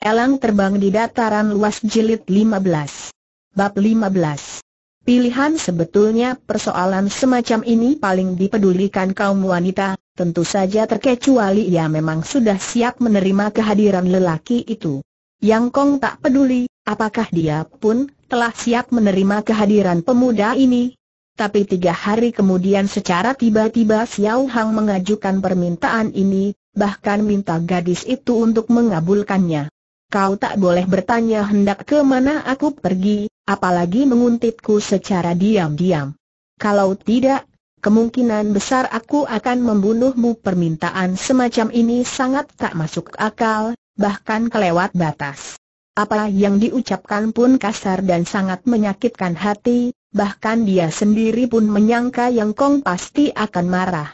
Elang terbang di dataran luas jilid 15. Bab 15. Pilihan sebetulnya persoalan semacam ini paling dipedulikan kaum wanita, tentu saja terkecuali ia memang sudah siap menerima kehadiran lelaki itu. Yang Kong tak peduli, apakah dia pun telah siap menerima kehadiran pemuda ini. Tapi tiga hari kemudian secara tiba-tiba Xiao Hang mengajukan permintaan ini, bahkan minta gadis itu untuk mengabulkannya kau tak boleh bertanya hendak ke mana aku pergi, apalagi menguntitku secara diam-diam. Kalau tidak, kemungkinan besar aku akan membunuhmu permintaan semacam ini sangat tak masuk akal, bahkan kelewat batas. Apa yang diucapkan pun kasar dan sangat menyakitkan hati, bahkan dia sendiri pun menyangka Yang Kong pasti akan marah.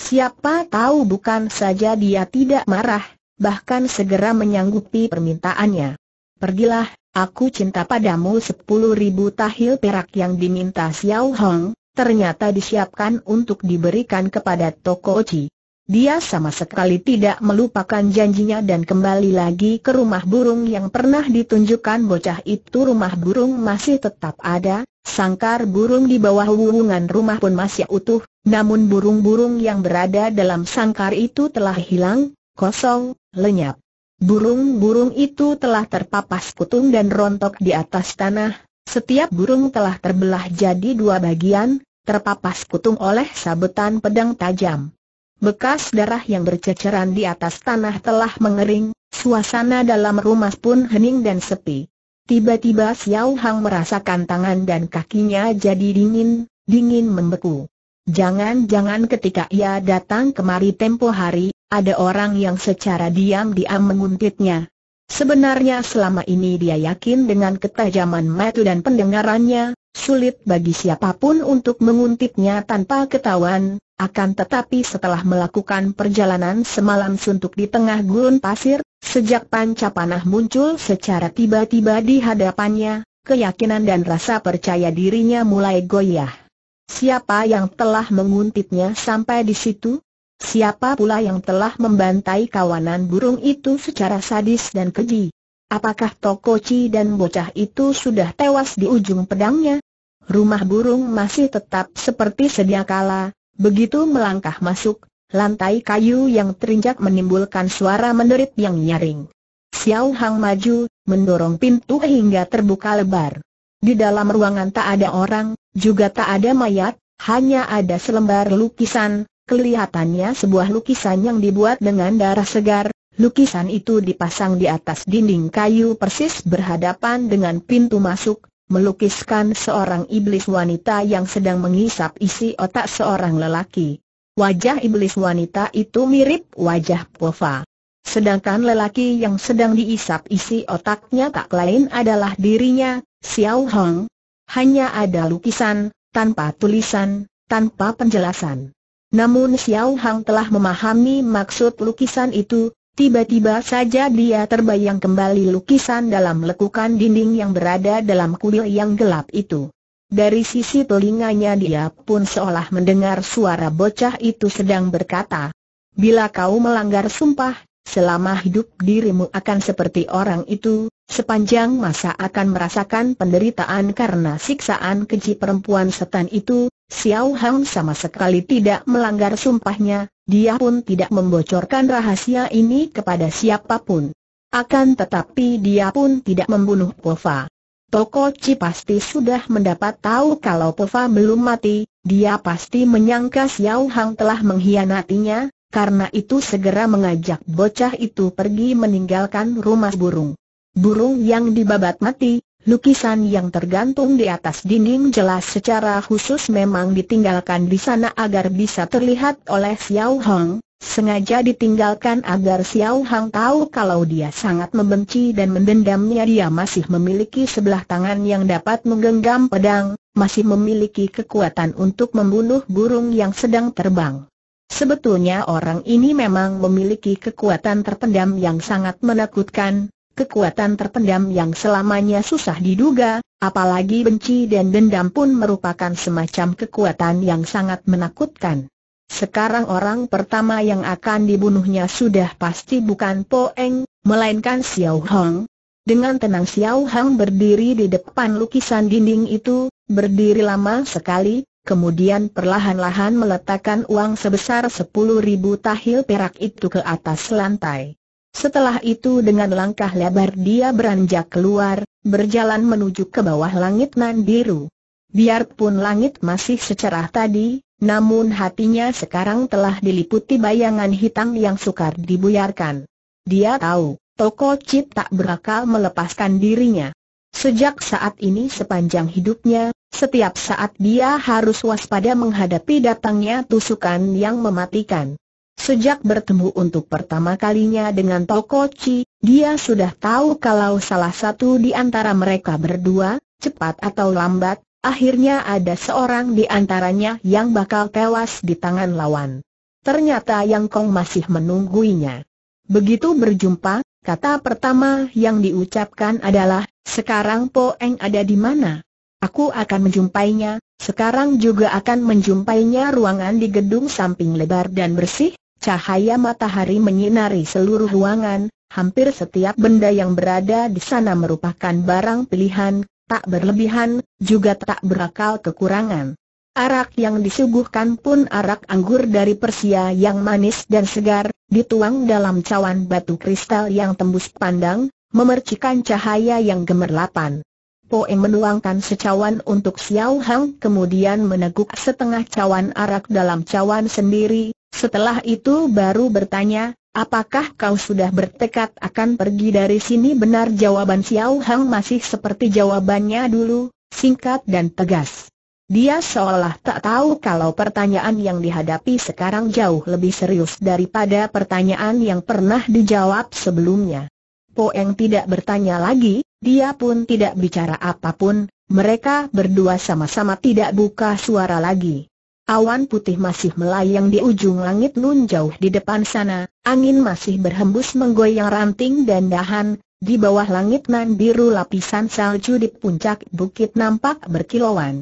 Siapa tahu bukan saja dia tidak marah, bahkan segera menyanggupi permintaannya. Pergilah, aku cinta padamu sepuluh ribu tahil perak yang diminta Xiao Hong, ternyata disiapkan untuk diberikan kepada Toko Oci. Dia sama sekali tidak melupakan janjinya dan kembali lagi ke rumah burung yang pernah ditunjukkan bocah itu rumah burung masih tetap ada, sangkar burung di bawah wuwungan rumah pun masih utuh, namun burung-burung yang berada dalam sangkar itu telah hilang, kosong, lenyap. Burung-burung itu telah terpapas kutung dan rontok di atas tanah, setiap burung telah terbelah jadi dua bagian, terpapas kutung oleh sabetan pedang tajam. Bekas darah yang berceceran di atas tanah telah mengering, suasana dalam rumah pun hening dan sepi. Tiba-tiba Xiao Hang merasakan tangan dan kakinya jadi dingin, dingin membeku. Jangan-jangan ketika ia datang kemari tempo hari, ada orang yang secara diam-diam menguntitnya. Sebenarnya selama ini dia yakin dengan ketajaman mata dan pendengarannya, sulit bagi siapapun untuk menguntitnya tanpa ketahuan, akan tetapi setelah melakukan perjalanan semalam suntuk di tengah gurun pasir, sejak panca panah muncul secara tiba-tiba di hadapannya, keyakinan dan rasa percaya dirinya mulai goyah. Siapa yang telah menguntitnya sampai di situ? Siapa pula yang telah membantai kawanan burung itu secara sadis dan keji? Apakah Tokoci dan bocah itu sudah tewas di ujung pedangnya? Rumah burung masih tetap seperti sedia kala, begitu melangkah masuk, lantai kayu yang terinjak menimbulkan suara menderit yang nyaring. Xiao Hang maju, mendorong pintu hingga terbuka lebar. Di dalam ruangan tak ada orang, juga tak ada mayat, hanya ada selembar lukisan, kelihatannya sebuah lukisan yang dibuat dengan darah segar, lukisan itu dipasang di atas dinding kayu persis berhadapan dengan pintu masuk, melukiskan seorang iblis wanita yang sedang mengisap isi otak seorang lelaki. Wajah iblis wanita itu mirip wajah Pova. Sedangkan lelaki yang sedang diisap isi otaknya tak lain adalah dirinya, Xiao Hong, hanya ada lukisan, tanpa tulisan, tanpa penjelasan. Namun Xiao Hang telah memahami maksud lukisan itu, tiba-tiba saja dia terbayang kembali lukisan dalam lekukan dinding yang berada dalam kuil yang gelap itu. Dari sisi telinganya dia pun seolah mendengar suara bocah itu sedang berkata, Bila kau melanggar sumpah, selama hidup dirimu akan seperti orang itu, Sepanjang masa akan merasakan penderitaan karena siksaan keji perempuan setan itu, Xiao Hang sama sekali tidak melanggar sumpahnya, dia pun tidak membocorkan rahasia ini kepada siapapun. Akan tetapi dia pun tidak membunuh Pova. Toko Chi pasti sudah mendapat tahu kalau Pova belum mati, dia pasti menyangka Xiao Hang telah mengkhianatinya, karena itu segera mengajak bocah itu pergi meninggalkan rumah burung burung yang dibabat mati, lukisan yang tergantung di atas dinding jelas secara khusus memang ditinggalkan di sana agar bisa terlihat oleh Xiao Hong, sengaja ditinggalkan agar Xiao Hong tahu kalau dia sangat membenci dan mendendamnya dia masih memiliki sebelah tangan yang dapat menggenggam pedang, masih memiliki kekuatan untuk membunuh burung yang sedang terbang. Sebetulnya orang ini memang memiliki kekuatan terpendam yang sangat menakutkan, kekuatan terpendam yang selamanya susah diduga, apalagi benci dan dendam pun merupakan semacam kekuatan yang sangat menakutkan. Sekarang orang pertama yang akan dibunuhnya sudah pasti bukan Po Eng, melainkan Xiao Hong. Dengan tenang Xiao Hong berdiri di depan lukisan dinding itu, berdiri lama sekali, kemudian perlahan-lahan meletakkan uang sebesar 10 ribu tahil perak itu ke atas lantai. Setelah itu dengan langkah lebar dia beranjak keluar, berjalan menuju ke bawah langit nan biru. Biarpun langit masih secerah tadi, namun hatinya sekarang telah diliputi bayangan hitam yang sukar dibuyarkan. Dia tahu, Toko chip tak berakal melepaskan dirinya. Sejak saat ini sepanjang hidupnya, setiap saat dia harus waspada menghadapi datangnya tusukan yang mematikan. Sejak bertemu untuk pertama kalinya dengan Tokoci, dia sudah tahu kalau salah satu di antara mereka berdua, cepat atau lambat, akhirnya ada seorang di antaranya yang bakal tewas di tangan lawan. Ternyata Yang Kong masih menunggunya. Begitu berjumpa, kata pertama yang diucapkan adalah, sekarang Po Eng ada di mana? Aku akan menjumpainya, sekarang juga akan menjumpainya ruangan di gedung samping lebar dan bersih, Cahaya matahari menyinari seluruh ruangan, hampir setiap benda yang berada di sana merupakan barang pilihan, tak berlebihan, juga tak berakal kekurangan. Arak yang disuguhkan pun arak anggur dari Persia yang manis dan segar, dituang dalam cawan batu kristal yang tembus pandang, memercikan cahaya yang gemerlapan. Poe menuangkan secawan untuk Xiao Hang kemudian meneguk setengah cawan arak dalam cawan sendiri, setelah itu baru bertanya, apakah kau sudah bertekad akan pergi dari sini benar jawaban Xiao Hang masih seperti jawabannya dulu, singkat dan tegas. Dia seolah tak tahu kalau pertanyaan yang dihadapi sekarang jauh lebih serius daripada pertanyaan yang pernah dijawab sebelumnya. Po Poeng tidak bertanya lagi, dia pun tidak bicara apapun, mereka berdua sama-sama tidak buka suara lagi. Awan putih masih melayang di ujung langit nun jauh di depan sana, angin masih berhembus menggoyang ranting dan dahan, di bawah langit nan biru lapisan salju di puncak bukit nampak berkilauan.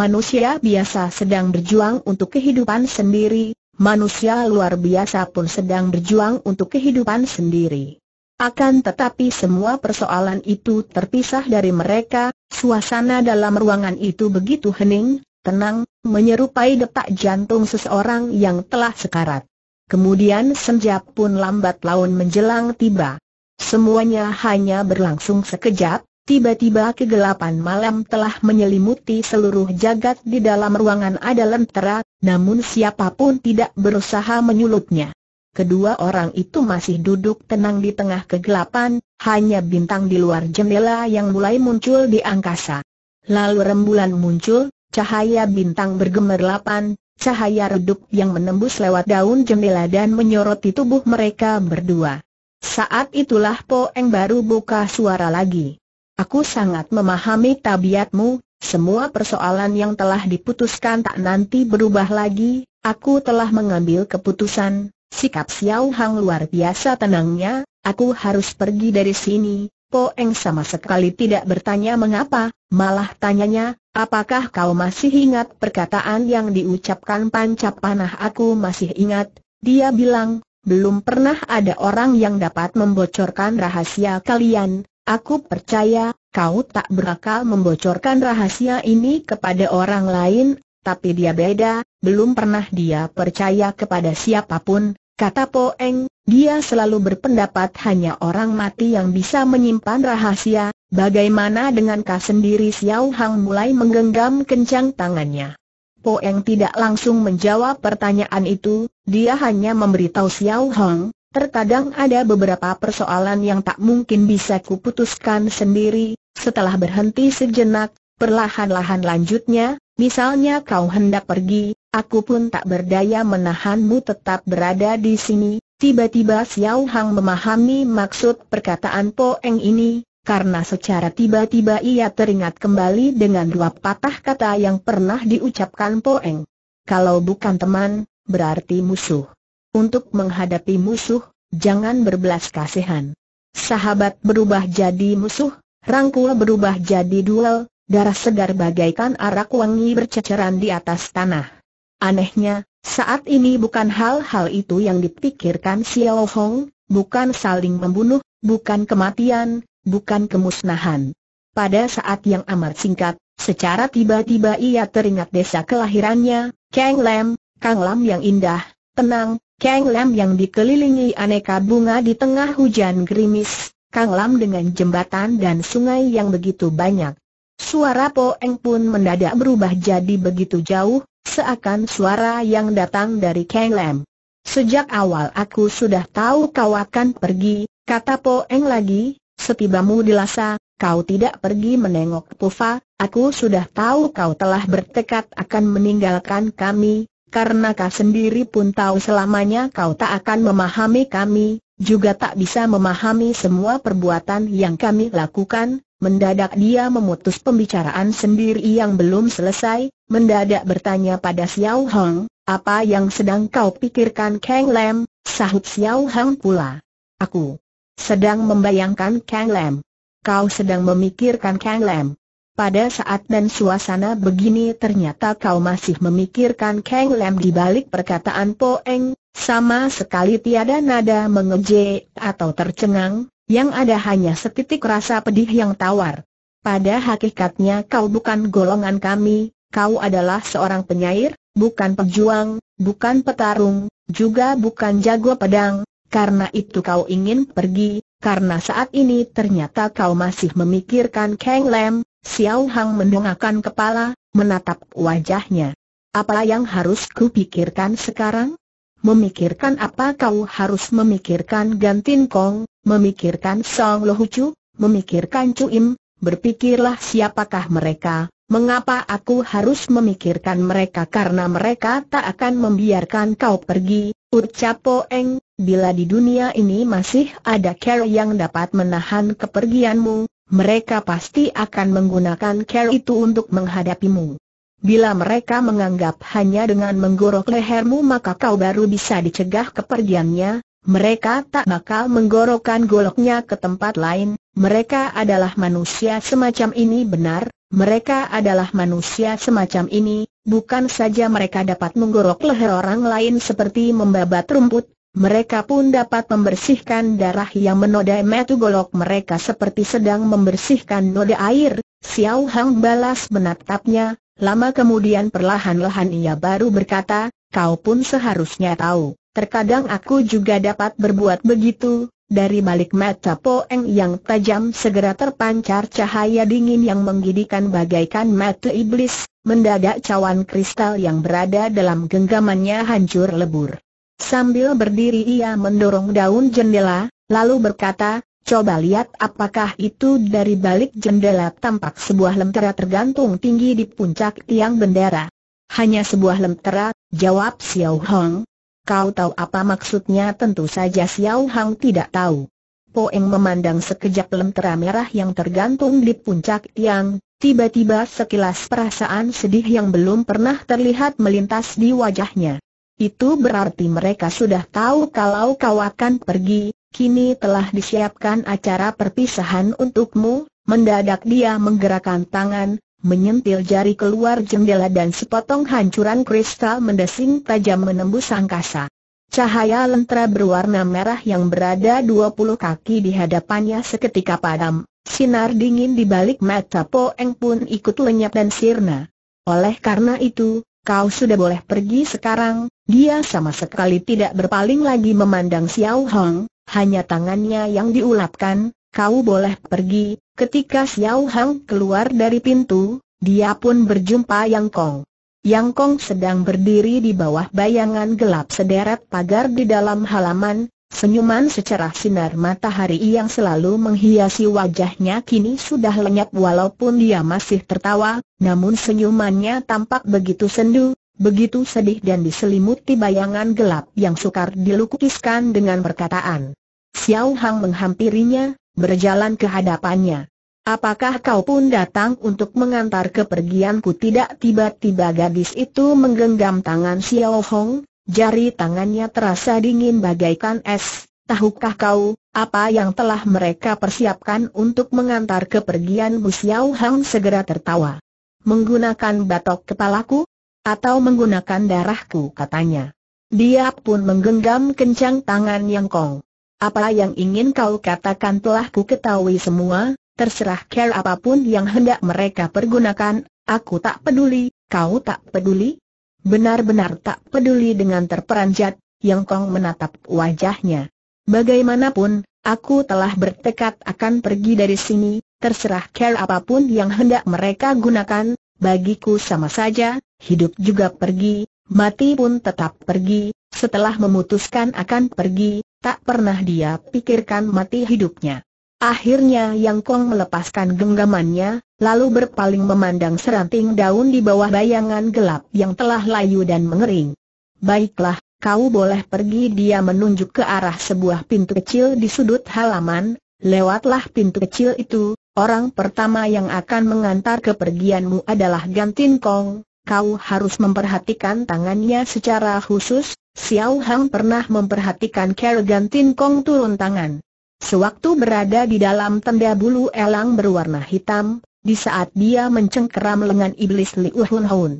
Manusia biasa sedang berjuang untuk kehidupan sendiri, manusia luar biasa pun sedang berjuang untuk kehidupan sendiri. Akan tetapi semua persoalan itu terpisah dari mereka, suasana dalam ruangan itu begitu hening, tenang, menyerupai detak jantung seseorang yang telah sekarat. Kemudian senja pun lambat laun menjelang tiba. Semuanya hanya berlangsung sekejap, tiba-tiba kegelapan malam telah menyelimuti seluruh jagat di dalam ruangan ada lentera, namun siapapun tidak berusaha menyulutnya. Kedua orang itu masih duduk tenang di tengah kegelapan, hanya bintang di luar jendela yang mulai muncul di angkasa. Lalu rembulan muncul, Cahaya bintang bergemerlapan, cahaya redup yang menembus lewat daun jendela dan menyoroti tubuh mereka berdua. Saat itulah Po Eng baru buka suara lagi. Aku sangat memahami tabiatmu, semua persoalan yang telah diputuskan tak nanti berubah lagi, aku telah mengambil keputusan, sikap Xiao Hang luar biasa tenangnya, aku harus pergi dari sini, Po Eng sama sekali tidak bertanya mengapa, Malah tanyanya, apakah kau masih ingat perkataan yang diucapkan panca panah aku masih ingat, dia bilang, belum pernah ada orang yang dapat membocorkan rahasia kalian, aku percaya, kau tak berakal membocorkan rahasia ini kepada orang lain, tapi dia beda, belum pernah dia percaya kepada siapapun, Kata Po Eng, dia selalu berpendapat hanya orang mati yang bisa menyimpan rahasia, bagaimana dengan kau sendiri Xiao Hang mulai menggenggam kencang tangannya. Po Eng tidak langsung menjawab pertanyaan itu, dia hanya memberitahu Xiao Hang, terkadang ada beberapa persoalan yang tak mungkin bisa kuputuskan sendiri, setelah berhenti sejenak, perlahan-lahan lanjutnya, misalnya kau hendak pergi, Aku pun tak berdaya menahanmu tetap berada di sini. Tiba-tiba Xiao Hang memahami maksud perkataan Po Eng ini, karena secara tiba-tiba ia teringat kembali dengan dua patah kata yang pernah diucapkan Po Eng. Kalau bukan teman, berarti musuh. Untuk menghadapi musuh, jangan berbelas kasihan. Sahabat berubah jadi musuh, rangkul berubah jadi duel, darah segar bagaikan arak wangi berceceran di atas tanah. Anehnya, saat ini bukan hal-hal itu yang dipikirkan Xiao Hong, bukan saling membunuh, bukan kematian, bukan kemusnahan. Pada saat yang amat singkat, secara tiba-tiba ia teringat desa kelahirannya, Kang Lam, Kang Lam yang indah, tenang, Kang Lam yang dikelilingi aneka bunga di tengah hujan gerimis, Kang Lam dengan jembatan dan sungai yang begitu banyak. Suara Poeng pun mendadak berubah jadi begitu jauh, seakan suara yang datang dari Kang Lam. Sejak awal aku sudah tahu kau akan pergi, kata Po Eng lagi, setibamu di Lhasa, kau tidak pergi menengok Pufa, aku sudah tahu kau telah bertekad akan meninggalkan kami, karena kau sendiri pun tahu selamanya kau tak akan memahami kami, juga tak bisa memahami semua perbuatan yang kami lakukan, Mendadak dia memutus pembicaraan sendiri yang belum selesai, mendadak bertanya pada Xiao Hong, apa yang sedang kau pikirkan Kang Lam, sahut Xiao Hong pula. Aku sedang membayangkan Kang Lam. Kau sedang memikirkan Kang Lam. Pada saat dan suasana begini ternyata kau masih memikirkan Kang Lam di balik perkataan Eng. sama sekali tiada nada mengejek atau tercengang, yang ada hanya setitik rasa pedih yang tawar. Pada hakikatnya kau bukan golongan kami, kau adalah seorang penyair, bukan pejuang, bukan petarung, juga bukan jago pedang, karena itu kau ingin pergi, karena saat ini ternyata kau masih memikirkan Kang Lam, Xiao Hang mendongakkan kepala, menatap wajahnya. Apa yang harus kupikirkan sekarang? Memikirkan apa kau harus memikirkan Gantin Kong, Memikirkan Song Lohucu, memikirkan Chu Im, berpikirlah siapakah mereka, mengapa aku harus memikirkan mereka karena mereka tak akan membiarkan kau pergi, Ucap Po Eng, bila di dunia ini masih ada care yang dapat menahan kepergianmu, mereka pasti akan menggunakan care itu untuk menghadapimu. Bila mereka menganggap hanya dengan menggorok lehermu maka kau baru bisa dicegah kepergiannya, mereka tak bakal menggorokkan goloknya ke tempat lain, mereka adalah manusia semacam ini benar, mereka adalah manusia semacam ini, bukan saja mereka dapat menggorok leher orang lain seperti membabat rumput, mereka pun dapat membersihkan darah yang menodai metu golok mereka seperti sedang membersihkan noda air, Xiao Hang balas menatapnya, lama kemudian perlahan-lahan ia baru berkata, kau pun seharusnya tahu. Terkadang aku juga dapat berbuat begitu, dari balik mata Poeng yang tajam segera terpancar cahaya dingin yang menggidikan bagaikan mata iblis, mendadak cawan kristal yang berada dalam genggamannya hancur lebur. Sambil berdiri ia mendorong daun jendela, lalu berkata, coba lihat apakah itu dari balik jendela tampak sebuah lentera tergantung tinggi di puncak tiang bendera. Hanya sebuah lentera, jawab Xiao Hong, Kau tahu apa maksudnya? Tentu saja Xiao Hang tidak tahu. Poeng memandang sekejap lentera merah yang tergantung di puncak tiang, tiba-tiba sekilas perasaan sedih yang belum pernah terlihat melintas di wajahnya. Itu berarti mereka sudah tahu kalau kau akan pergi, kini telah disiapkan acara perpisahan untukmu, mendadak dia menggerakkan tangan, menyentil jari keluar jendela dan sepotong hancuran kristal mendesing tajam menembus angkasa. Cahaya lentera berwarna merah yang berada 20 kaki di hadapannya seketika padam, sinar dingin di balik mata Poeng pun ikut lenyap dan sirna. Oleh karena itu, kau sudah boleh pergi sekarang, dia sama sekali tidak berpaling lagi memandang Xiao Hong, hanya tangannya yang diulapkan, Kau boleh pergi, ketika Xiao Hang keluar dari pintu, dia pun berjumpa Yang Kong. Yang Kong sedang berdiri di bawah bayangan gelap sederet pagar di dalam halaman, senyuman secerah sinar matahari yang selalu menghiasi wajahnya kini sudah lenyap walaupun dia masih tertawa, namun senyumannya tampak begitu sendu, begitu sedih dan diselimuti bayangan gelap yang sukar dilukiskan dengan perkataan. Xiao Hang menghampirinya, berjalan ke hadapannya. Apakah kau pun datang untuk mengantar kepergianku tidak tiba-tiba gadis itu menggenggam tangan Xiao Hong, jari tangannya terasa dingin bagaikan es. Tahukah kau, apa yang telah mereka persiapkan untuk mengantar kepergian Bu Xiao Hong? segera tertawa. Menggunakan batok kepalaku? Atau menggunakan darahku katanya. Dia pun menggenggam kencang tangan Yang Kong. Apa yang ingin kau katakan telah ku ketahui semua, terserah care apapun yang hendak mereka pergunakan, aku tak peduli, kau tak peduli? Benar-benar tak peduli dengan terperanjat, Yang Kong menatap wajahnya. Bagaimanapun, aku telah bertekad akan pergi dari sini, terserah care apapun yang hendak mereka gunakan, bagiku sama saja, hidup juga pergi, mati pun tetap pergi, setelah memutuskan akan pergi, Tak pernah dia pikirkan mati hidupnya. Akhirnya Yang Kong melepaskan genggamannya, lalu berpaling memandang seranting daun di bawah bayangan gelap yang telah layu dan mengering. Baiklah, kau boleh pergi dia menunjuk ke arah sebuah pintu kecil di sudut halaman, lewatlah pintu kecil itu, orang pertama yang akan mengantar kepergianmu adalah Gantin Kong, kau harus memperhatikan tangannya secara khusus, Xiao Hang pernah memperhatikan dan Tin Kong turun tangan. Sewaktu berada di dalam tenda bulu elang berwarna hitam, di saat dia mencengkeram lengan iblis Li Uhun Hun.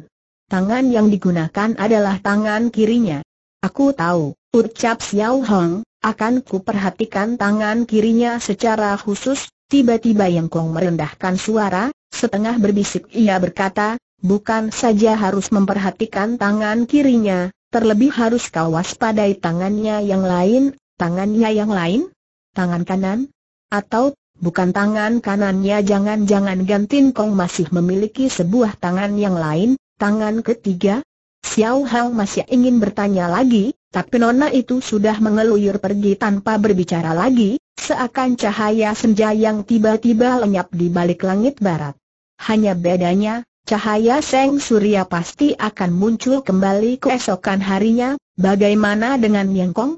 Tangan yang digunakan adalah tangan kirinya. Aku tahu, ucap Xiao Hang, akan ku perhatikan tangan kirinya secara khusus, tiba-tiba Yang Kong merendahkan suara, setengah berbisik ia berkata, bukan saja harus memperhatikan tangan kirinya, Terlebih harus kau waspadai tangannya yang lain, tangannya yang lain? Tangan kanan? Atau, bukan tangan kanannya jangan-jangan Gantin Kong masih memiliki sebuah tangan yang lain, tangan ketiga? Xiao Hao masih ingin bertanya lagi, tapi nona itu sudah mengeluyur pergi tanpa berbicara lagi, seakan cahaya senja yang tiba-tiba lenyap di balik langit barat. Hanya bedanya, Cahaya Seng Surya pasti akan muncul kembali keesokan harinya, bagaimana dengan Yang Kong?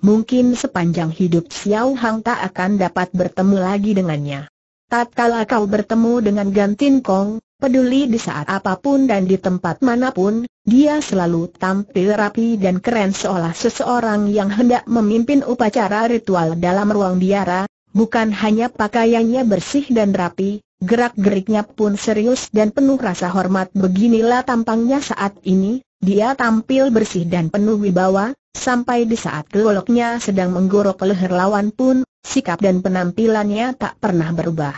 Mungkin sepanjang hidup Xiao Hang tak akan dapat bertemu lagi dengannya. Tatkala kau bertemu dengan Gantin Kong, peduli di saat apapun dan di tempat manapun, dia selalu tampil rapi dan keren seolah seseorang yang hendak memimpin upacara ritual dalam ruang biara, bukan hanya pakaiannya bersih dan rapi, Gerak-geriknya pun serius dan penuh rasa hormat beginilah tampangnya saat ini, dia tampil bersih dan penuh wibawa, sampai di saat goloknya sedang menggorok leher lawan pun, sikap dan penampilannya tak pernah berubah.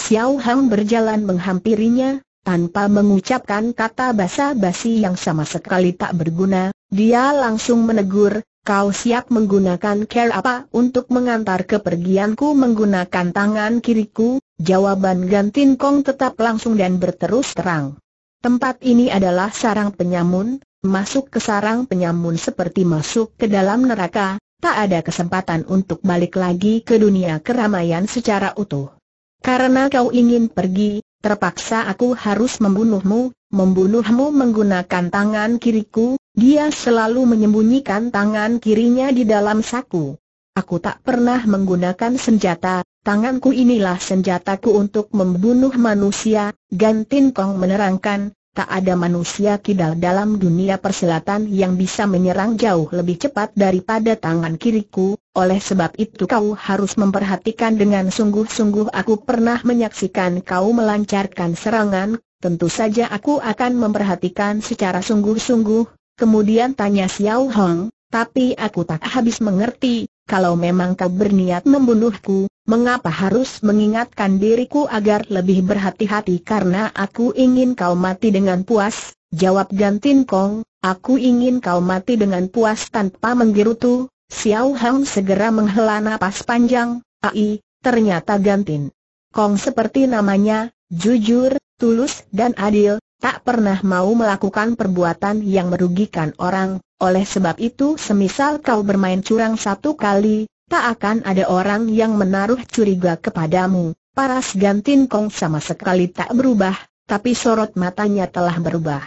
Xiao Hang berjalan menghampirinya, tanpa mengucapkan kata basa-basi yang sama sekali tak berguna, dia langsung menegur, kau siap menggunakan care apa untuk mengantar kepergianku menggunakan tangan kiriku, Jawaban Gantin Kong tetap langsung dan berterus terang. Tempat ini adalah sarang penyamun, masuk ke sarang penyamun seperti masuk ke dalam neraka, tak ada kesempatan untuk balik lagi ke dunia keramaian secara utuh. Karena kau ingin pergi, terpaksa aku harus membunuhmu, membunuhmu menggunakan tangan kiriku, dia selalu menyembunyikan tangan kirinya di dalam saku. Aku tak pernah menggunakan senjata, Tanganku inilah senjataku untuk membunuh manusia, Gan Tin Kong menerangkan, tak ada manusia kidal dalam dunia Perselatan yang bisa menyerang jauh lebih cepat daripada tangan kiriku, oleh sebab itu kau harus memperhatikan dengan sungguh-sungguh aku pernah menyaksikan kau melancarkan serangan, tentu saja aku akan memperhatikan secara sungguh-sungguh, kemudian tanya Xiao Hong, tapi aku tak habis mengerti, kalau memang kau berniat membunuhku, Mengapa harus mengingatkan diriku agar lebih berhati-hati karena aku ingin kau mati dengan puas? Jawab Gantin Kong, aku ingin kau mati dengan puas tanpa menggerutu. Xiao Hang segera menghela napas panjang, ai, ternyata Gantin Kong seperti namanya, jujur, tulus dan adil, tak pernah mau melakukan perbuatan yang merugikan orang. Oleh sebab itu semisal kau bermain curang satu kali, tak akan ada orang yang menaruh curiga kepadamu. Paras Gantin Kong sama sekali tak berubah, tapi sorot matanya telah berubah.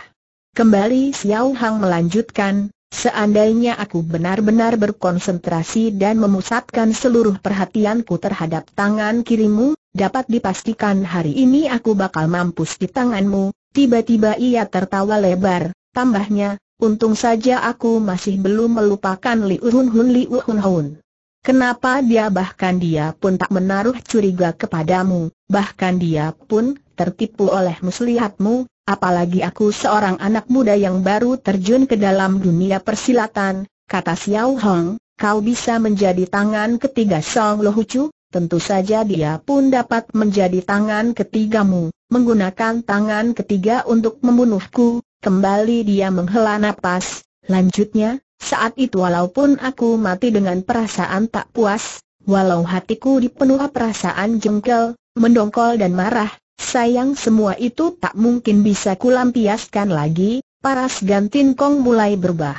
Kembali Xiao Hang melanjutkan, seandainya aku benar-benar berkonsentrasi dan memusatkan seluruh perhatianku terhadap tangan kirimu, dapat dipastikan hari ini aku bakal mampus di tanganmu. Tiba-tiba ia tertawa lebar, tambahnya, untung saja aku masih belum melupakan Liu Hun Hun Liu Hun Hun. Kenapa dia bahkan dia pun tak menaruh curiga kepadamu, bahkan dia pun tertipu oleh muslihatmu, apalagi aku seorang anak muda yang baru terjun ke dalam dunia persilatan, kata Xiao Hong, kau bisa menjadi tangan ketiga Song Lo Hucu, tentu saja dia pun dapat menjadi tangan ketigamu, menggunakan tangan ketiga untuk membunuhku, kembali dia menghela napas, lanjutnya, saat itu walaupun aku mati dengan perasaan tak puas, walau hatiku dipenuhi perasaan jengkel, mendongkol dan marah, sayang semua itu tak mungkin bisa kulampiaskan lagi, paras gantin kong mulai berubah.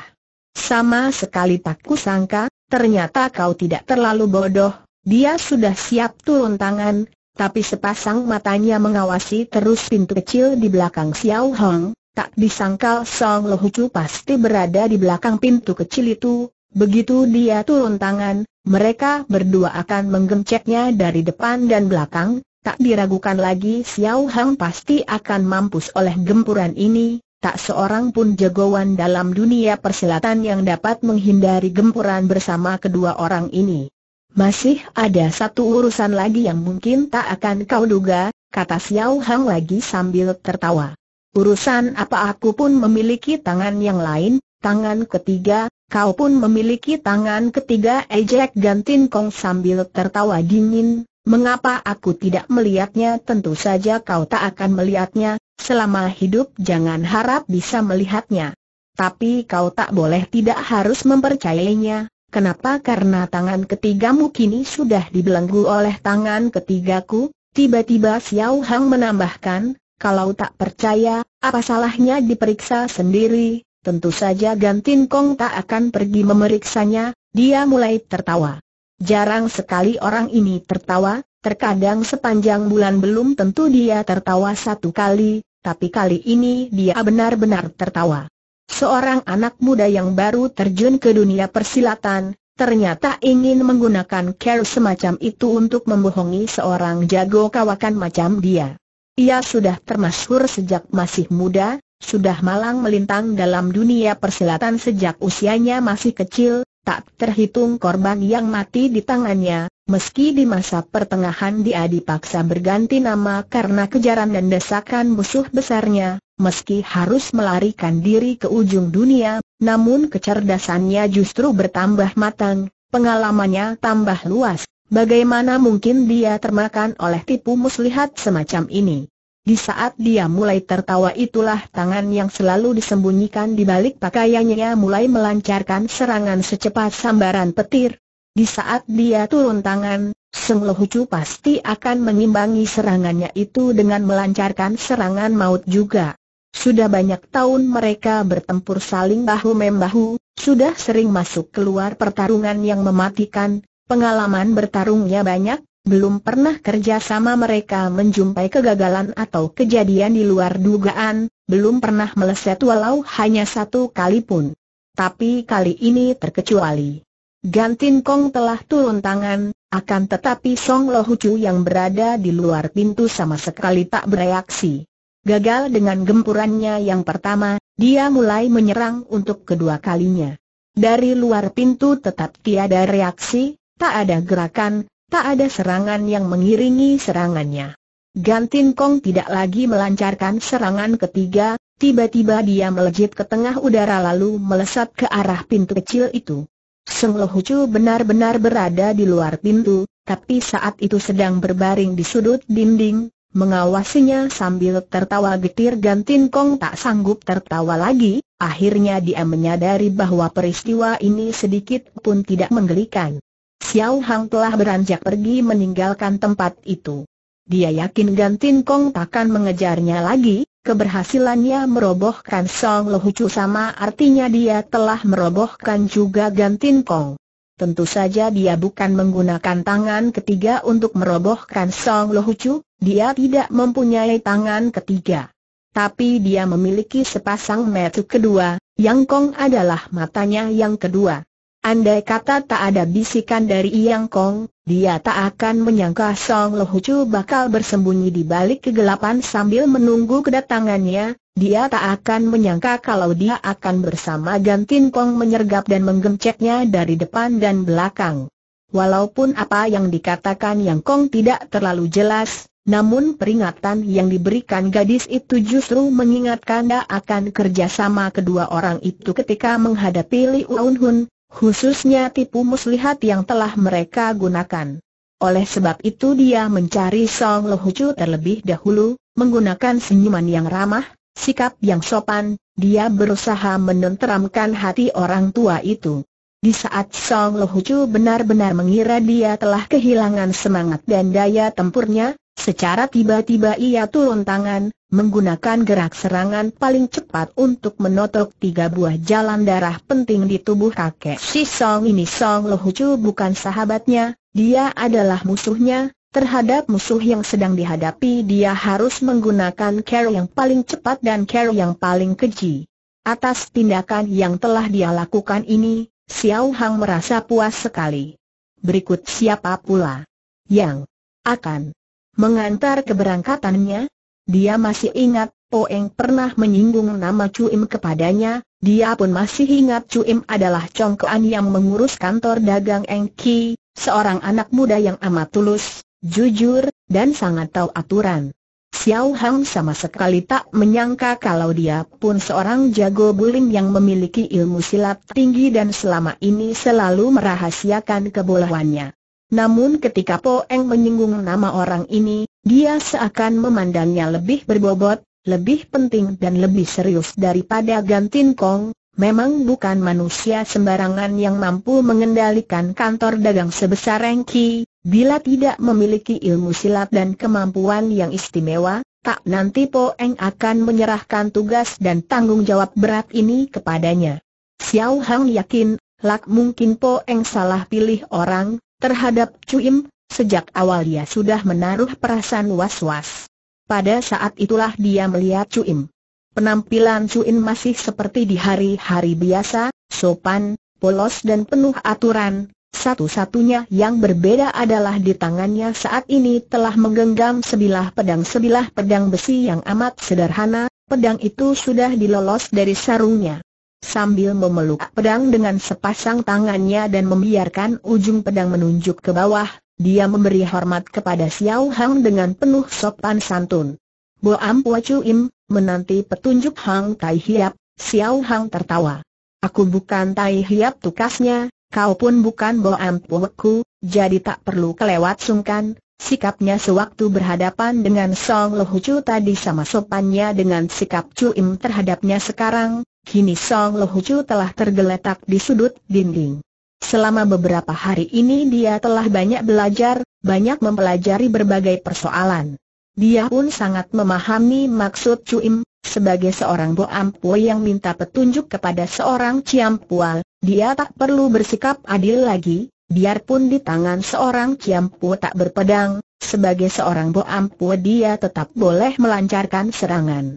Sama sekali tak kusangka, ternyata kau tidak terlalu bodoh, dia sudah siap turun tangan, tapi sepasang matanya mengawasi terus pintu kecil di belakang Xiao Hong, Tak disangkal Song Lo Hucu pasti berada di belakang pintu kecil itu, begitu dia turun tangan, mereka berdua akan menggencetnya dari depan dan belakang, tak diragukan lagi Xiao Hang pasti akan mampus oleh gempuran ini, Tak seorang pun jagoan dalam dunia persilatan yang dapat menghindari gempuran bersama kedua orang ini. Masih ada satu urusan lagi yang mungkin tak akan kau duga, kata Xiao Hang lagi sambil tertawa. Urusan apa aku pun memiliki tangan yang lain, tangan ketiga, kau pun memiliki tangan ketiga ejek gantin Kong sambil tertawa dingin, mengapa aku tidak melihatnya tentu saja kau tak akan melihatnya, selama hidup jangan harap bisa melihatnya. Tapi kau tak boleh tidak harus mempercayainya, kenapa karena tangan ketigamu kini sudah dibelenggu oleh tangan ketigaku, tiba-tiba Xiao Hang menambahkan, kalau tak percaya, apa salahnya diperiksa sendiri, tentu saja Gantin Kong tak akan pergi memeriksanya, dia mulai tertawa. Jarang sekali orang ini tertawa, terkadang sepanjang bulan belum tentu dia tertawa satu kali, tapi kali ini dia benar-benar tertawa. Seorang anak muda yang baru terjun ke dunia persilatan, ternyata ingin menggunakan care semacam itu untuk membohongi seorang jago kawakan macam dia. Ia sudah termasyhur sejak masih muda, sudah malang melintang dalam dunia persilatan sejak usianya masih kecil, tak terhitung korban yang mati di tangannya, meski di masa pertengahan dia dipaksa berganti nama karena kejaran dan desakan musuh besarnya, meski harus melarikan diri ke ujung dunia, namun kecerdasannya justru bertambah matang, pengalamannya tambah luas, Bagaimana mungkin dia termakan oleh tipu muslihat semacam ini? Di saat dia mulai tertawa itulah tangan yang selalu disembunyikan di balik pakaiannya mulai melancarkan serangan secepat sambaran petir. Di saat dia turun tangan, Seng Lohucu pasti akan mengimbangi serangannya itu dengan melancarkan serangan maut juga. Sudah banyak tahun mereka bertempur saling bahu-membahu, sudah sering masuk keluar pertarungan yang mematikan, Pengalaman bertarungnya banyak, belum pernah kerja sama mereka menjumpai kegagalan atau kejadian di luar dugaan, belum pernah meleset walau hanya satu kali pun. Tapi kali ini terkecuali. Gantin Kong telah turun tangan, akan tetapi Song Lo Hucu yang berada di luar pintu sama sekali tak bereaksi. Gagal dengan gempurannya yang pertama, dia mulai menyerang untuk kedua kalinya. Dari luar pintu tetap tiada reaksi, tak ada gerakan, tak ada serangan yang mengiringi serangannya. Gantin Kong tidak lagi melancarkan serangan ketiga, tiba-tiba dia melejit ke tengah udara lalu melesat ke arah pintu kecil itu. Seng Lohucu benar-benar berada di luar pintu, tapi saat itu sedang berbaring di sudut dinding, mengawasinya sambil tertawa getir Gantin Kong tak sanggup tertawa lagi, akhirnya dia menyadari bahwa peristiwa ini sedikit pun tidak menggelikan. Xiao Hang telah beranjak pergi meninggalkan tempat itu. Dia yakin Gan Tin Kong akan mengejarnya lagi, keberhasilannya merobohkan Song Lohucu sama artinya dia telah merobohkan juga Gan Tin Kong. Tentu saja dia bukan menggunakan tangan ketiga untuk merobohkan Song Lohucu, dia tidak mempunyai tangan ketiga. Tapi dia memiliki sepasang mata kedua, Yang Kong adalah matanya yang kedua. Andai kata tak ada bisikan dari Yang Kong, dia tak akan menyangka Song Lohucu bakal bersembunyi di balik kegelapan sambil menunggu kedatangannya, dia tak akan menyangka kalau dia akan bersama Gantin Kong menyergap dan menggemceknya dari depan dan belakang. Walaupun apa yang dikatakan Yang Kong tidak terlalu jelas, namun peringatan yang diberikan gadis itu justru mengingatkan dia akan kerjasama kedua orang itu ketika menghadapi Li Hun khususnya tipu muslihat yang telah mereka gunakan. Oleh sebab itu dia mencari Song Lo Hucu terlebih dahulu, menggunakan senyuman yang ramah, sikap yang sopan, dia berusaha menenteramkan hati orang tua itu. Di saat Song Lo Hucu benar-benar mengira dia telah kehilangan semangat dan daya tempurnya, Secara tiba-tiba ia turun tangan, menggunakan gerak serangan paling cepat untuk menotok tiga buah jalan darah penting di tubuh kakek. Si Song ini Song Lohucu bukan sahabatnya, dia adalah musuhnya, Terhadap musuh yang sedang dihadapi dia harus menggunakan care yang paling cepat dan care yang paling keji. Atas tindakan yang telah dia lakukan ini, Xiao Hang merasa puas sekali. Berikut siapa pula yang akan mengantar keberangkatannya? Dia masih ingat, Poeng pernah menyinggung nama Cuim kepadanya, dia pun masih ingat Cuim adalah congkoan yang mengurus kantor dagang Engki, seorang anak muda yang amat tulus, jujur, dan sangat tahu aturan. Xiao Hang sama sekali tak menyangka kalau dia pun seorang jago bulim yang memiliki ilmu silat tinggi dan selama ini selalu merahasiakan kebolehannya. Namun ketika Poeng menyinggung nama orang ini, dia seakan memandangnya lebih berbobot, lebih penting dan lebih serius daripada Gantin Kong, Memang bukan manusia sembarangan yang mampu mengendalikan kantor dagang sebesar Rengki, bila tidak memiliki ilmu silat dan kemampuan yang istimewa, tak nanti Poeng akan menyerahkan tugas dan tanggung jawab berat ini kepadanya. Xiao Hang yakin, Lak mungkin Poeng salah pilih orang, Terhadap Cuim, sejak awal dia sudah menaruh perasaan was-was. Pada saat itulah dia melihat Cuim. Penampilan Cuim masih seperti di hari-hari biasa, sopan, polos dan penuh aturan. Satu-satunya yang berbeda adalah di tangannya saat ini telah menggenggam sebilah pedang sebilah pedang besi yang amat sederhana, pedang itu sudah dilolos dari sarungnya sambil memeluk pedang dengan sepasang tangannya dan membiarkan ujung pedang menunjuk ke bawah, dia memberi hormat kepada Xiao Hang dengan penuh sopan santun. Bo Boam Pua Im, menanti petunjuk Hang Tai Hiap, Xiao Hang tertawa. Aku bukan Tai Hiap tukasnya, kau pun bukan Bo Boam Puaku, jadi tak perlu kelewat sungkan. Sikapnya sewaktu berhadapan dengan Song Lohucu tadi sama sopannya dengan sikap Chu Im terhadapnya sekarang, kini Song Lohucu telah tergeletak di sudut dinding. Selama beberapa hari ini dia telah banyak belajar, banyak mempelajari berbagai persoalan. Dia pun sangat memahami maksud Cuim, sebagai seorang Boampue yang minta petunjuk kepada seorang Ciampual, dia tak perlu bersikap adil lagi, biarpun di tangan seorang Ciampu tak berpedang, sebagai seorang Boampue dia tetap boleh melancarkan serangan.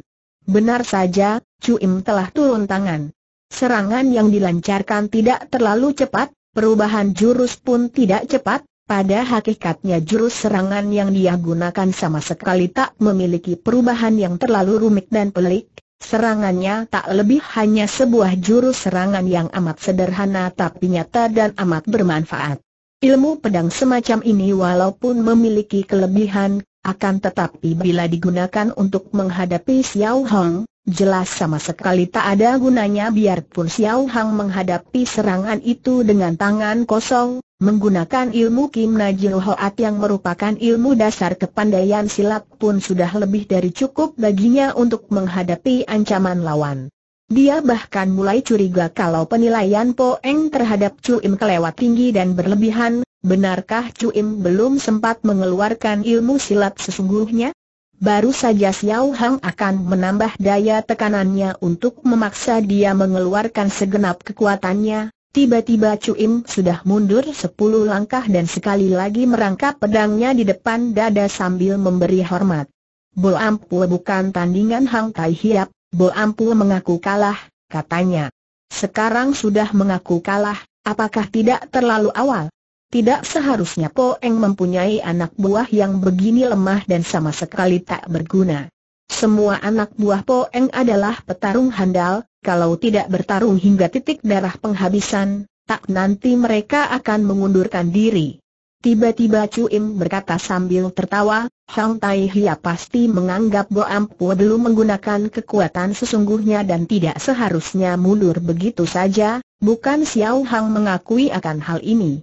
Benar saja, Cuim telah turun tangan. Serangan yang dilancarkan tidak terlalu cepat, perubahan jurus pun tidak cepat, pada hakikatnya jurus serangan yang dia gunakan sama sekali tak memiliki perubahan yang terlalu rumit dan pelik, serangannya tak lebih hanya sebuah jurus serangan yang amat sederhana tapi nyata dan amat bermanfaat. Ilmu pedang semacam ini walaupun memiliki kelebihan, akan tetapi bila digunakan untuk menghadapi Xiao Hong, jelas sama sekali tak ada gunanya biarpun Xiao Hong menghadapi serangan itu dengan tangan kosong, menggunakan ilmu Kim Najil Hoat yang merupakan ilmu dasar kepandaian silat pun sudah lebih dari cukup baginya untuk menghadapi ancaman lawan. Dia bahkan mulai curiga kalau penilaian Po Eng terhadap Chu Im kelewat tinggi dan berlebihan, Benarkah Cuim belum sempat mengeluarkan ilmu silat sesungguhnya? Baru saja Xiao Hang akan menambah daya tekanannya untuk memaksa dia mengeluarkan segenap kekuatannya, tiba-tiba Cuim sudah mundur sepuluh langkah dan sekali lagi merangkap pedangnya di depan dada sambil memberi hormat. Bo Ampul bukan tandingan Hang Tai Hiap, Bo Ampul mengaku kalah, katanya. Sekarang sudah mengaku kalah, apakah tidak terlalu awal? Tidak seharusnya Poeng mempunyai anak buah yang begini lemah dan sama sekali tak berguna. Semua anak buah Poeng adalah petarung handal, kalau tidak bertarung hingga titik darah penghabisan, tak nanti mereka akan mengundurkan diri. Tiba-tiba Cuim berkata sambil tertawa, Hang Tai Hia pasti menganggap Bo Ampua belum menggunakan kekuatan sesungguhnya dan tidak seharusnya mundur begitu saja, bukan Xiao Hang mengakui akan hal ini.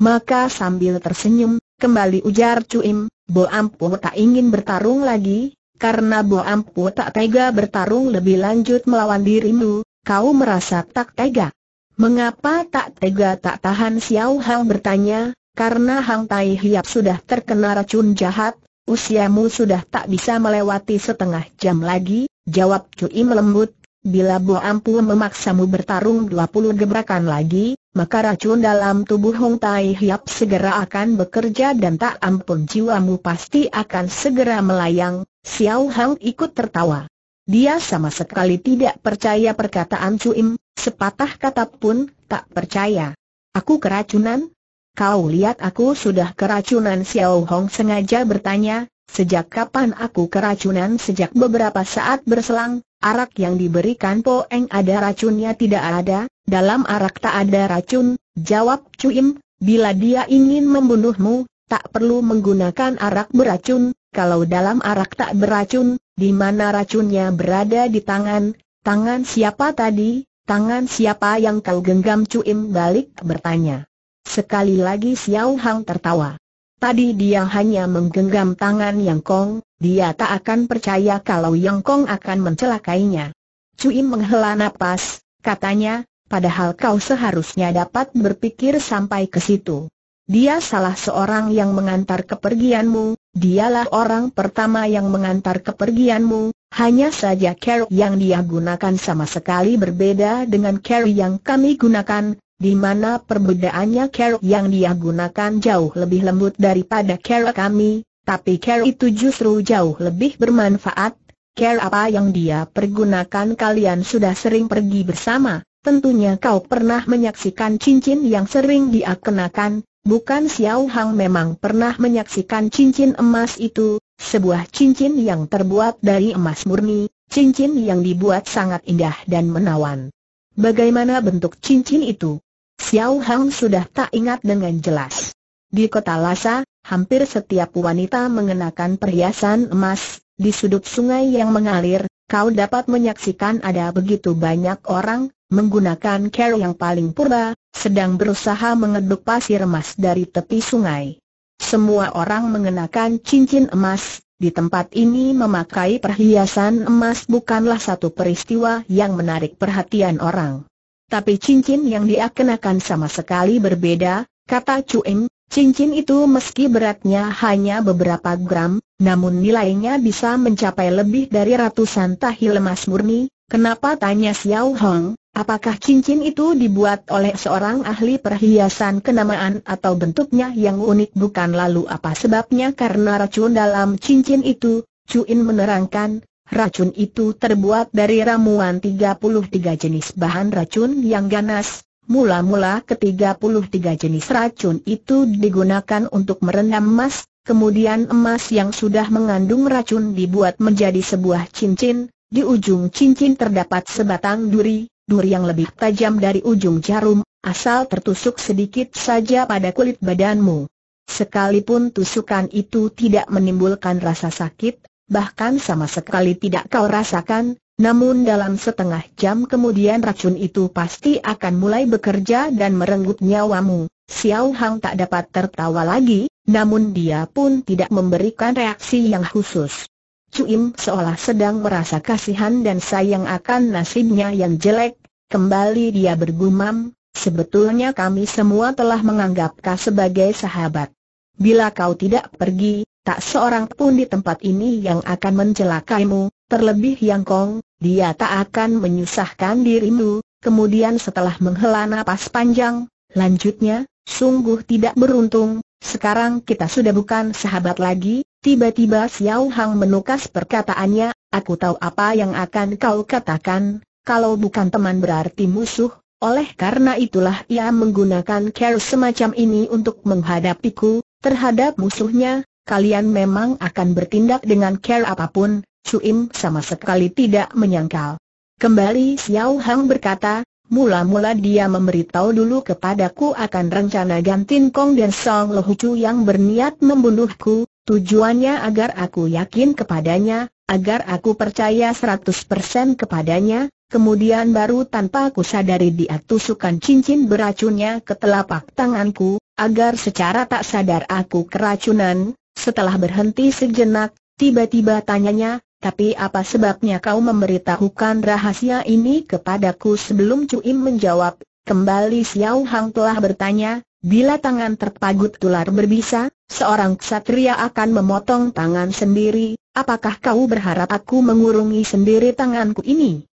Maka sambil tersenyum, kembali ujar Cuim, Bo Ampu tak ingin bertarung lagi, karena Bo Ampu tak tega bertarung lebih lanjut melawan dirimu, kau merasa tak tega. Mengapa tak tega tak tahan Xiao Hang bertanya, karena Hang Tai Hiap sudah terkena racun jahat, usiamu sudah tak bisa melewati setengah jam lagi, jawab Cuim lembut, Bila Bu Ampu memaksamu bertarung 20 gebrakan lagi, maka racun dalam tubuh Hong Tai Hiap segera akan bekerja dan tak ampun jiwamu pasti akan segera melayang, Xiao Hang ikut tertawa. Dia sama sekali tidak percaya perkataan Im. sepatah kata pun tak percaya. Aku keracunan? Kau lihat aku sudah keracunan Xiao Hong sengaja bertanya, sejak kapan aku keracunan sejak beberapa saat berselang, Arak yang diberikan Poeng ada racunnya tidak ada, dalam arak tak ada racun, jawab Cuim, bila dia ingin membunuhmu, tak perlu menggunakan arak beracun, kalau dalam arak tak beracun, di mana racunnya berada di tangan, tangan siapa tadi, tangan siapa yang kau genggam Cuim balik bertanya. Sekali lagi Xiao Hang tertawa. Tadi dia hanya menggenggam tangan Yang Kong, dia tak akan percaya kalau Yang Kong akan mencelakainya. Cui menghela nafas, katanya, padahal kau seharusnya dapat berpikir sampai ke situ. Dia salah seorang yang mengantar kepergianmu, dialah orang pertama yang mengantar kepergianmu, hanya saja care yang dia gunakan sama sekali berbeda dengan care yang kami gunakan, di mana perbedaannya kerok yang dia gunakan jauh lebih lembut daripada kerok kami, tapi kerok itu justru jauh lebih bermanfaat. Kerok apa yang dia pergunakan kalian sudah sering pergi bersama, tentunya kau pernah menyaksikan cincin yang sering dia kenakan, Bukan Xiao Hang memang pernah menyaksikan cincin emas itu, sebuah cincin yang terbuat dari emas murni, cincin yang dibuat sangat indah dan menawan. Bagaimana bentuk cincin itu? Xiao Hang sudah tak ingat dengan jelas. Di kota Lhasa, hampir setiap wanita mengenakan perhiasan emas, di sudut sungai yang mengalir, kau dapat menyaksikan ada begitu banyak orang, menggunakan care yang paling purba, sedang berusaha mengeduk pasir emas dari tepi sungai. Semua orang mengenakan cincin emas, di tempat ini memakai perhiasan emas bukanlah satu peristiwa yang menarik perhatian orang tapi cincin yang dia kenakan sama sekali berbeda, kata Cuim, cincin itu meski beratnya hanya beberapa gram, namun nilainya bisa mencapai lebih dari ratusan tahi lemas murni, kenapa tanya Xiao Hong, apakah cincin itu dibuat oleh seorang ahli perhiasan kenamaan atau bentuknya yang unik bukan lalu apa sebabnya karena racun dalam cincin itu, Cuin menerangkan, Racun itu terbuat dari ramuan 33 jenis bahan racun yang ganas. Mula-mula ke-33 jenis racun itu digunakan untuk merendam emas, kemudian emas yang sudah mengandung racun dibuat menjadi sebuah cincin, di ujung cincin terdapat sebatang duri, duri yang lebih tajam dari ujung jarum, asal tertusuk sedikit saja pada kulit badanmu. Sekalipun tusukan itu tidak menimbulkan rasa sakit, bahkan sama sekali tidak kau rasakan, namun dalam setengah jam kemudian racun itu pasti akan mulai bekerja dan merenggut nyawamu. Xiao Hang tak dapat tertawa lagi, namun dia pun tidak memberikan reaksi yang khusus. Cuim seolah sedang merasa kasihan dan sayang akan nasibnya yang jelek, kembali dia bergumam, sebetulnya kami semua telah menganggap kau sebagai sahabat. Bila kau tidak pergi, tak seorang pun di tempat ini yang akan mencelakaimu, terlebih Yang Kong, dia tak akan menyusahkan dirimu. Kemudian setelah menghela nafas panjang, lanjutnya, sungguh tidak beruntung, sekarang kita sudah bukan sahabat lagi, tiba-tiba Xiao Hang menukas perkataannya, aku tahu apa yang akan kau katakan, kalau bukan teman berarti musuh, oleh karena itulah ia menggunakan care semacam ini untuk menghadapiku, terhadap musuhnya, kalian memang akan bertindak dengan care apapun, Im sama sekali tidak menyangkal. Kembali Xiao Hang berkata, mula-mula dia memberitahu dulu kepadaku akan rencana Gantin Kong dan Song Chu yang berniat membunuhku, tujuannya agar aku yakin kepadanya, agar aku percaya 100% kepadanya, kemudian baru tanpa aku sadari dia tusukan cincin beracunnya ke telapak tanganku, agar secara tak sadar aku keracunan, setelah berhenti sejenak, tiba-tiba tanyanya, tapi apa sebabnya kau memberitahukan rahasia ini kepadaku sebelum Im menjawab? Kembali Xiao Hang telah bertanya, bila tangan terpagut tular berbisa, seorang ksatria akan memotong tangan sendiri, apakah kau berharap aku mengurungi sendiri tanganku ini?